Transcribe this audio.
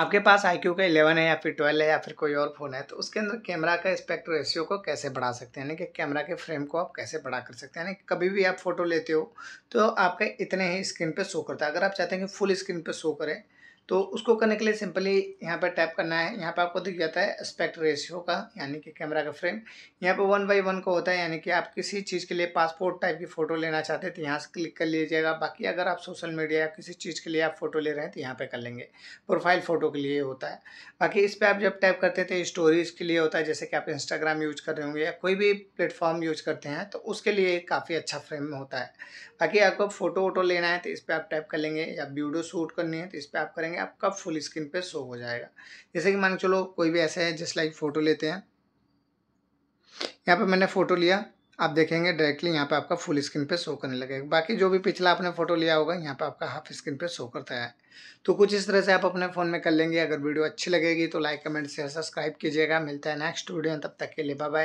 आपके पास I Q का eleven है या फिर ट्वेल्व है या फिर कोई और फ़ोन है तो उसके अंदर कैमरा का स्पेक्ट रेशियो को कैसे बढ़ा सकते हैं यानी कि कैमरा के फ्रेम को आप कैसे बढ़ा कर सकते हैं यानी कभी भी आप फ़ोटो लेते हो तो आपके इतने ही स्क्रीन पे शो करता है अगर आप चाहते हैं कि फुल स्क्रीन पे शो करें तो उसको करने के लिए सिंपली यहाँ पर टैप करना है यहाँ पर आपको दिख जाता है एस्पेक्ट रेशियो का यानी कि कैमरा का फ्रेम यहाँ पर वन बाई वन का होता है यानी कि आप किसी चीज़ के लिए पासपोर्ट टाइप की फ़ोटो लेना चाहते हैं तो यहाँ से क्लिक कर लीजिएगा बाकी अगर आप सोशल मीडिया या किसी चीज़ के लिए आप फ़ोटो ले रहे हैं तो यहाँ पर कर लेंगे प्रोफाइल फ़ोटो के लिए होता है बाकी इस पर आप जब टाइप करते हैं तो स्टोरीज़ के लिए होता है जैसे कि आप इंस्टाग्राम यूज कर रहे होंगे या कोई भी प्लेटफॉर्म यूज करते हैं तो उसके लिए काफ़ी अच्छा फ्रेम होता है बाकी आपको फ़ोटो वोटो लेना है तो इस पर आप टाइप कर लेंगे या वीडियो शूट करनी है तो इस पर आप करेंगे करेंगे आपका फुल स्क्रीन पे शो हो जाएगा जैसे कि मान के चलो कोई भी ऐसा है जस्ट लाइक फ़ोटो लेते हैं यहाँ पे मैंने फ़ोटो लिया आप देखेंगे डायरेक्टली यहाँ पे आपका फुल स्क्रीन पे शो करने लगेगा बाकी जो भी पिछला आपने फ़ोटो लिया होगा यहाँ पे आपका हाफ स्क्रीन पे शो करता है तो कुछ इस तरह से आप अपने फ़ोन में कर लेंगे अगर वीडियो अच्छी लगेगी तो लाइक कमेंट शेयर सब्सक्राइब कीजिएगा मिलता है नेक्स्ट वीडियो तब तक के लिए बाय